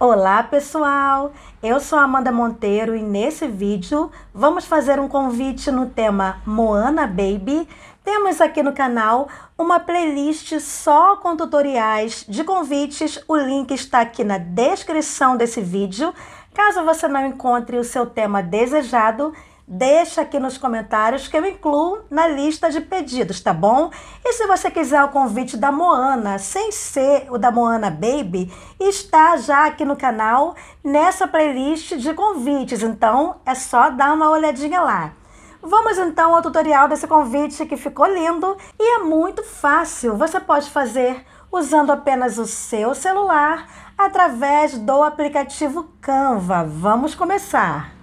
Olá pessoal, eu sou Amanda Monteiro e nesse vídeo vamos fazer um convite no tema Moana Baby. Temos aqui no canal uma playlist só com tutoriais de convites, o link está aqui na descrição desse vídeo. Caso você não encontre o seu tema desejado, deixa aqui nos comentários que eu incluo na lista de pedidos, tá bom? E se você quiser o convite da Moana, sem ser o da Moana Baby, está já aqui no canal nessa playlist de convites, então é só dar uma olhadinha lá. Vamos então ao tutorial desse convite que ficou lindo e é muito fácil. Você pode fazer usando apenas o seu celular através do aplicativo Canva. Vamos começar!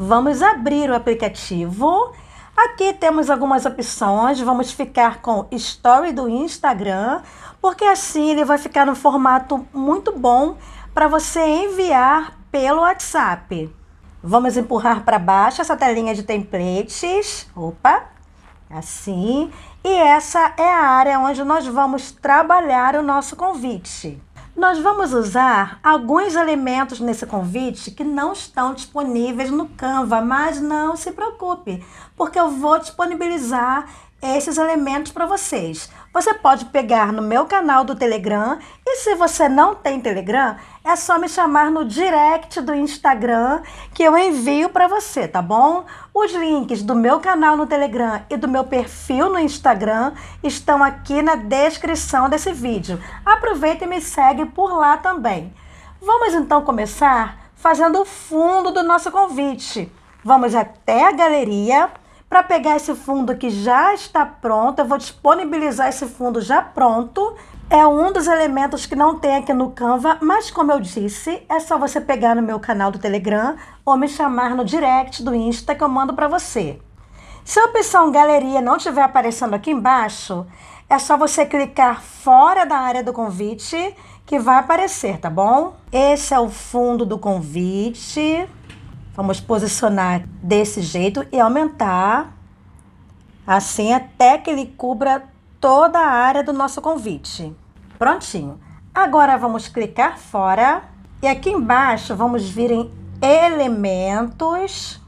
Vamos abrir o aplicativo. Aqui temos algumas opções. Vamos ficar com Story do Instagram, porque assim ele vai ficar no formato muito bom para você enviar pelo WhatsApp. Vamos empurrar para baixo essa telinha de templates. Opa! Assim. E essa é a área onde nós vamos trabalhar o nosso convite nós vamos usar alguns elementos nesse convite que não estão disponíveis no Canva, mas não se preocupe, porque eu vou disponibilizar esses elementos para vocês. Você pode pegar no meu canal do Telegram e se você não tem Telegram, é só me chamar no direct do Instagram que eu envio para você, tá bom? Os links do meu canal no Telegram e do meu perfil no Instagram estão aqui na descrição desse vídeo. Aproveita e me segue por lá também. Vamos então começar fazendo o fundo do nosso convite. Vamos até a galeria para pegar esse fundo que já está pronto, eu vou disponibilizar esse fundo já pronto. É um dos elementos que não tem aqui no Canva, mas como eu disse, é só você pegar no meu canal do Telegram ou me chamar no direct do Insta que eu mando para você. Se a opção galeria não estiver aparecendo aqui embaixo, é só você clicar fora da área do convite que vai aparecer, tá bom? Esse é o fundo do convite. Vamos posicionar desse jeito e aumentar assim até que ele cubra toda a área do nosso convite. Prontinho. Agora vamos clicar fora e aqui embaixo vamos vir em elementos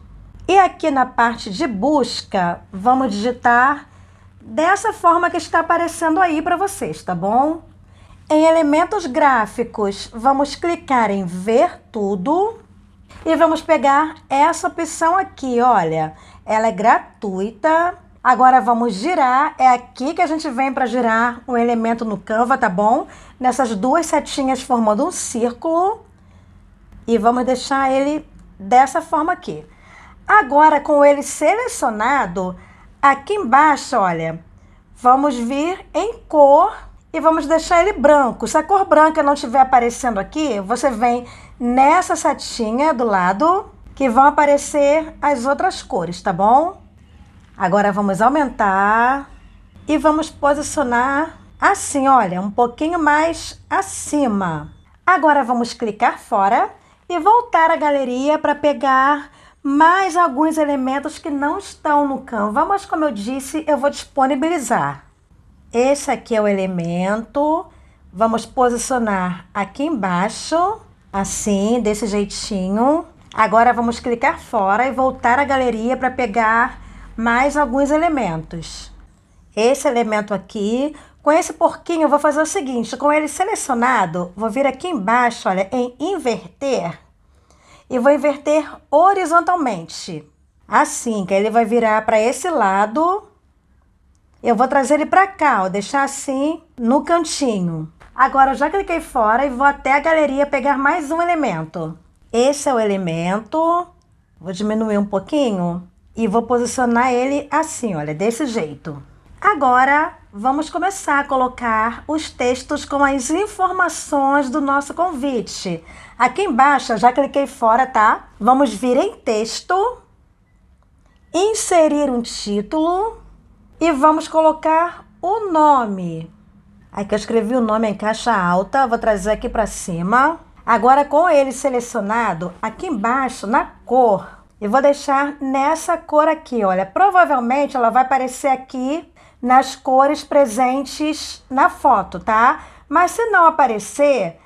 e aqui na parte de busca vamos digitar dessa forma que está aparecendo aí para vocês, tá bom? Em elementos gráficos, vamos clicar em ver tudo e vamos pegar essa opção aqui, olha. Ela é gratuita. Agora vamos girar. É aqui que a gente vem para girar um elemento no Canva, tá bom? Nessas duas setinhas formando um círculo. E vamos deixar ele dessa forma aqui. Agora, com ele selecionado, aqui embaixo, olha, vamos vir em cor e vamos deixar ele branco. Se a cor branca não estiver aparecendo aqui, você vem nessa setinha do lado que vão aparecer as outras cores, tá bom? Agora vamos aumentar e vamos posicionar assim, olha, um pouquinho mais acima. Agora vamos clicar fora e voltar à galeria para pegar mais alguns elementos que não estão no Canva, mas como eu disse, eu vou disponibilizar. Esse aqui é o elemento, vamos posicionar aqui embaixo Assim, desse jeitinho. Agora vamos clicar fora e voltar à galeria para pegar mais alguns elementos. Esse elemento aqui, com esse porquinho, eu vou fazer o seguinte, com ele selecionado, vou vir aqui embaixo, olha, em inverter, e vou inverter horizontalmente. Assim, que ele vai virar para esse lado. Eu vou trazer ele para cá, ó, deixar assim no cantinho. Agora eu já cliquei fora e vou até a galeria pegar mais um elemento. Esse é o elemento. Vou diminuir um pouquinho e vou posicionar ele assim, olha, desse jeito. Agora vamos começar a colocar os textos com as informações do nosso convite. Aqui embaixo, já cliquei fora, tá? Vamos vir em texto, inserir um título e vamos colocar o nome que eu escrevi o nome em caixa alta, vou trazer aqui para cima. Agora com ele selecionado, aqui embaixo na cor, eu vou deixar nessa cor aqui, olha. Provavelmente ela vai aparecer aqui nas cores presentes na foto, tá? Mas se não aparecer,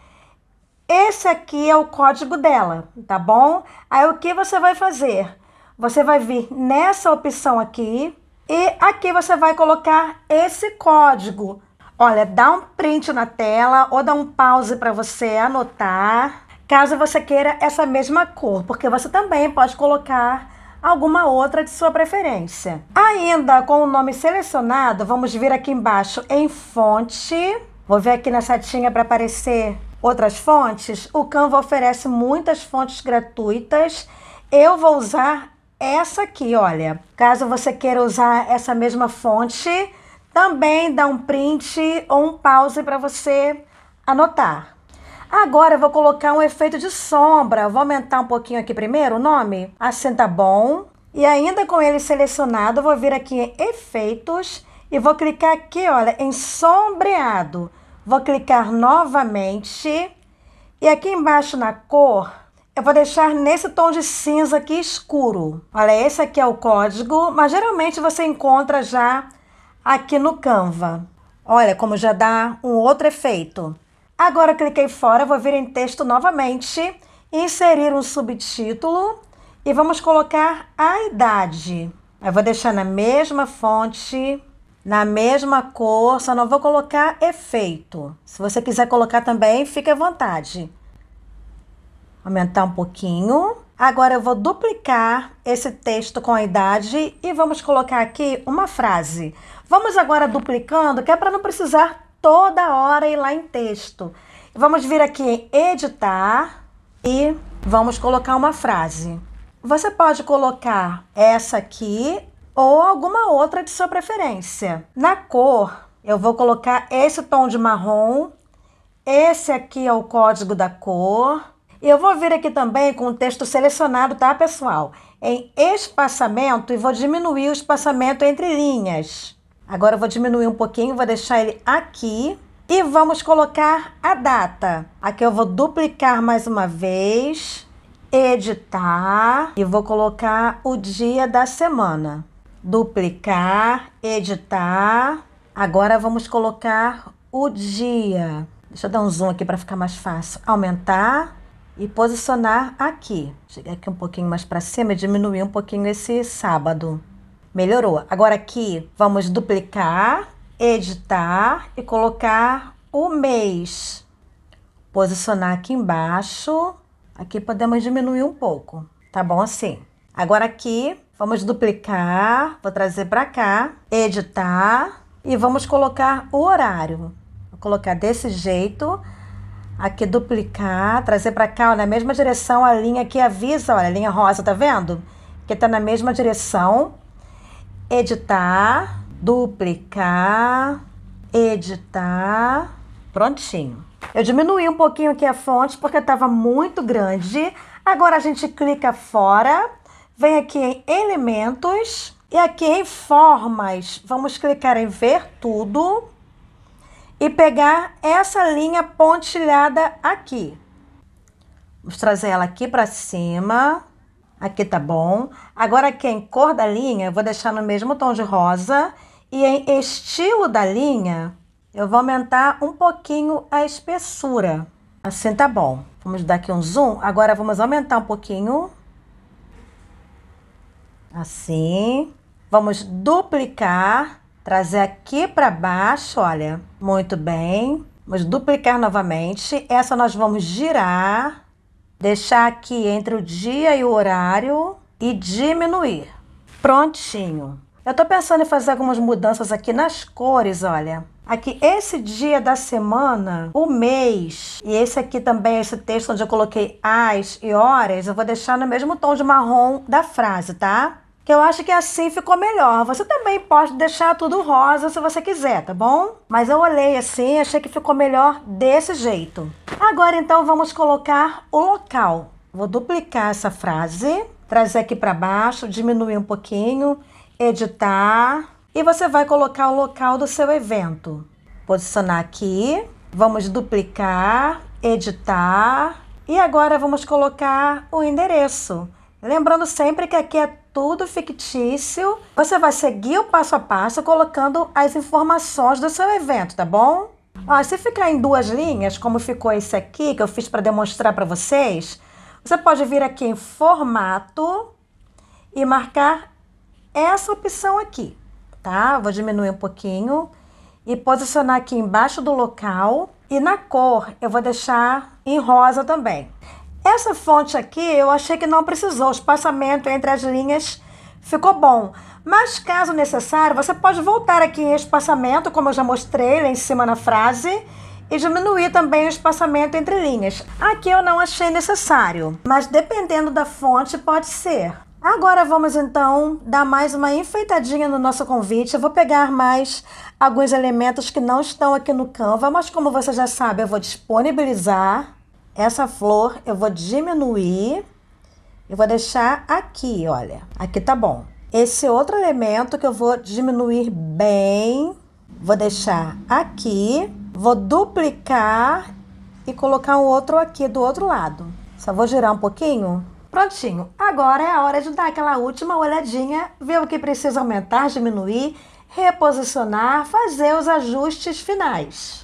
esse aqui é o código dela, tá bom? Aí o que você vai fazer? Você vai vir nessa opção aqui e aqui você vai colocar esse código Olha, dá um print na tela ou dá um pause para você anotar, caso você queira essa mesma cor, porque você também pode colocar alguma outra de sua preferência. Ainda com o nome selecionado, vamos vir aqui embaixo em fonte. Vou ver aqui na setinha para aparecer outras fontes. O Canva oferece muitas fontes gratuitas. Eu vou usar essa aqui, olha. Caso você queira usar essa mesma fonte, também dá um print ou um pause para você anotar. Agora eu vou colocar um efeito de sombra. Vou aumentar um pouquinho aqui primeiro o nome. Assim tá bom. E ainda com ele selecionado, vou vir aqui em efeitos e vou clicar aqui, olha, em sombreado. Vou clicar novamente. E aqui embaixo na cor, eu vou deixar nesse tom de cinza aqui escuro. Olha, esse aqui é o código, mas geralmente você encontra já aqui no Canva. Olha como já dá um outro efeito. Agora cliquei fora, vou vir em texto novamente, inserir um subtítulo e vamos colocar a idade. Eu vou deixar na mesma fonte, na mesma cor, só não vou colocar efeito. Se você quiser colocar também, fique à vontade. Aumentar um pouquinho. Agora eu vou duplicar esse texto com a idade e vamos colocar aqui uma frase. Vamos agora duplicando, que é para não precisar toda hora ir lá em texto. Vamos vir aqui em editar e vamos colocar uma frase. Você pode colocar essa aqui ou alguma outra de sua preferência. Na cor, eu vou colocar esse tom de marrom. Esse aqui é o código da cor. E Eu vou vir aqui também com o texto selecionado, tá, pessoal? Em espaçamento e vou diminuir o espaçamento entre linhas. Agora eu vou diminuir um pouquinho, vou deixar ele aqui. E vamos colocar a data. Aqui eu vou duplicar mais uma vez, editar e vou colocar o dia da semana. Duplicar, editar. Agora vamos colocar o dia. Deixa eu dar um zoom aqui para ficar mais fácil. Aumentar e posicionar aqui. Chegar aqui um pouquinho mais para cima e diminuir um pouquinho esse sábado. Melhorou. Agora aqui, vamos duplicar, editar e colocar o mês. Posicionar aqui embaixo. Aqui podemos diminuir um pouco. Tá bom assim? Agora aqui, vamos duplicar, vou trazer para cá, editar e vamos colocar o horário. Vou colocar desse jeito aqui duplicar, trazer para cá, ó, na mesma direção a linha que avisa, olha, a linha rosa, tá vendo? Que tá na mesma direção editar, duplicar, editar. Prontinho. Eu diminui um pouquinho aqui a fonte porque estava muito grande. Agora a gente clica fora, vem aqui em elementos e aqui em formas. Vamos clicar em ver tudo e pegar essa linha pontilhada aqui. Vamos trazer ela aqui para cima. Aqui tá bom. Agora aqui em cor da linha, eu vou deixar no mesmo tom de rosa. E em estilo da linha, eu vou aumentar um pouquinho a espessura. Assim tá bom. Vamos dar aqui um zoom. Agora vamos aumentar um pouquinho. Assim. Vamos duplicar, trazer aqui para baixo, olha. Muito bem. Vamos duplicar novamente. Essa nós vamos girar Deixar aqui entre o dia e o horário e diminuir. Prontinho. Eu tô pensando em fazer algumas mudanças aqui nas cores, olha. Aqui, esse dia da semana, o mês, e esse aqui também, esse texto onde eu coloquei as e horas, eu vou deixar no mesmo tom de marrom da frase, tá? que eu acho que assim ficou melhor. Você também pode deixar tudo rosa se você quiser, tá bom? Mas eu olhei assim, achei que ficou melhor desse jeito. Agora então vamos colocar o local. Vou duplicar essa frase, trazer aqui para baixo, diminuir um pouquinho, editar e você vai colocar o local do seu evento. Posicionar aqui, vamos duplicar, editar e agora vamos colocar o endereço. Lembrando sempre que aqui é tudo fictício. Você vai seguir o passo a passo colocando as informações do seu evento, tá bom? Ó, se ficar em duas linhas, como ficou esse aqui que eu fiz para demonstrar para vocês, você pode vir aqui em formato e marcar essa opção aqui, tá? Vou diminuir um pouquinho e posicionar aqui embaixo do local. E na cor eu vou deixar em rosa também. Essa fonte aqui eu achei que não precisou, o espaçamento entre as linhas ficou bom. Mas caso necessário, você pode voltar aqui em espaçamento, como eu já mostrei lá em cima na frase, e diminuir também o espaçamento entre linhas. Aqui eu não achei necessário, mas dependendo da fonte pode ser. Agora vamos então dar mais uma enfeitadinha no nosso convite. Eu vou pegar mais alguns elementos que não estão aqui no Canva, mas como você já sabe, eu vou disponibilizar essa flor eu vou diminuir e vou deixar aqui, olha. Aqui tá bom. Esse outro elemento que eu vou diminuir bem, vou deixar aqui, vou duplicar e colocar um outro aqui do outro lado. Só vou girar um pouquinho. Prontinho. Agora é a hora de dar aquela última olhadinha, ver o que precisa aumentar, diminuir, reposicionar, fazer os ajustes finais.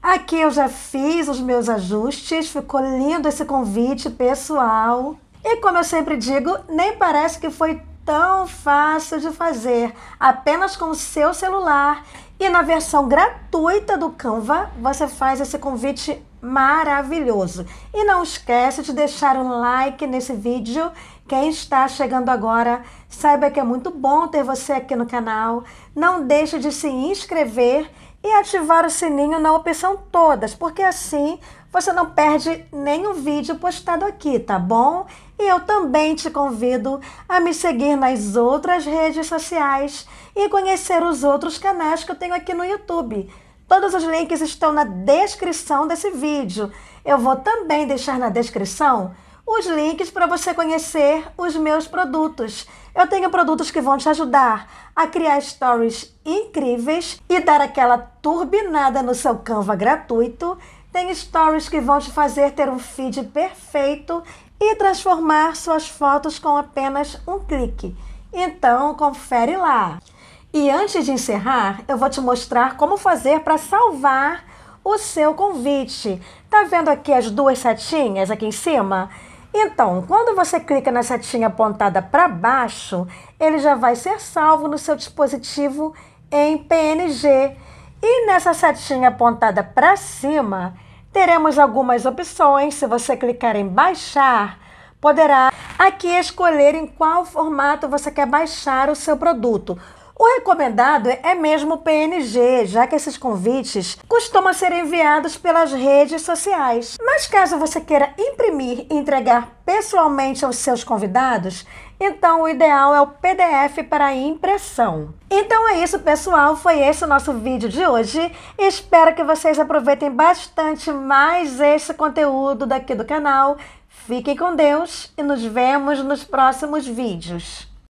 Aqui eu já fiz os meus ajustes, ficou lindo esse convite pessoal. E como eu sempre digo, nem parece que foi tão fácil de fazer, apenas com o seu celular. E na versão gratuita do Canva, você faz esse convite maravilhoso. E não esquece de deixar um like nesse vídeo. Quem está chegando agora, saiba que é muito bom ter você aqui no canal. Não deixe de se inscrever e ativar o sininho na opção todas, porque assim você não perde nenhum vídeo postado aqui, tá bom? E eu também te convido a me seguir nas outras redes sociais e conhecer os outros canais que eu tenho aqui no YouTube. Todos os links estão na descrição desse vídeo. Eu vou também deixar na descrição os links para você conhecer os meus produtos. Eu tenho produtos que vão te ajudar a criar stories incríveis e dar aquela turbinada no seu Canva gratuito. Tem stories que vão te fazer ter um feed perfeito e transformar suas fotos com apenas um clique. Então, confere lá. E antes de encerrar, eu vou te mostrar como fazer para salvar o seu convite. Tá vendo aqui as duas setinhas aqui em cima? Então, quando você clica na setinha apontada para baixo, ele já vai ser salvo no seu dispositivo em PNG. E nessa setinha apontada para cima, teremos algumas opções. Se você clicar em baixar, poderá aqui escolher em qual formato você quer baixar o seu produto. O recomendado é mesmo o PNG, já que esses convites costumam ser enviados pelas redes sociais. Mas caso você queira imprimir e entregar pessoalmente aos seus convidados, então o ideal é o PDF para impressão. Então é isso, pessoal. Foi esse o nosso vídeo de hoje. Espero que vocês aproveitem bastante mais esse conteúdo daqui do canal. Fiquem com Deus e nos vemos nos próximos vídeos.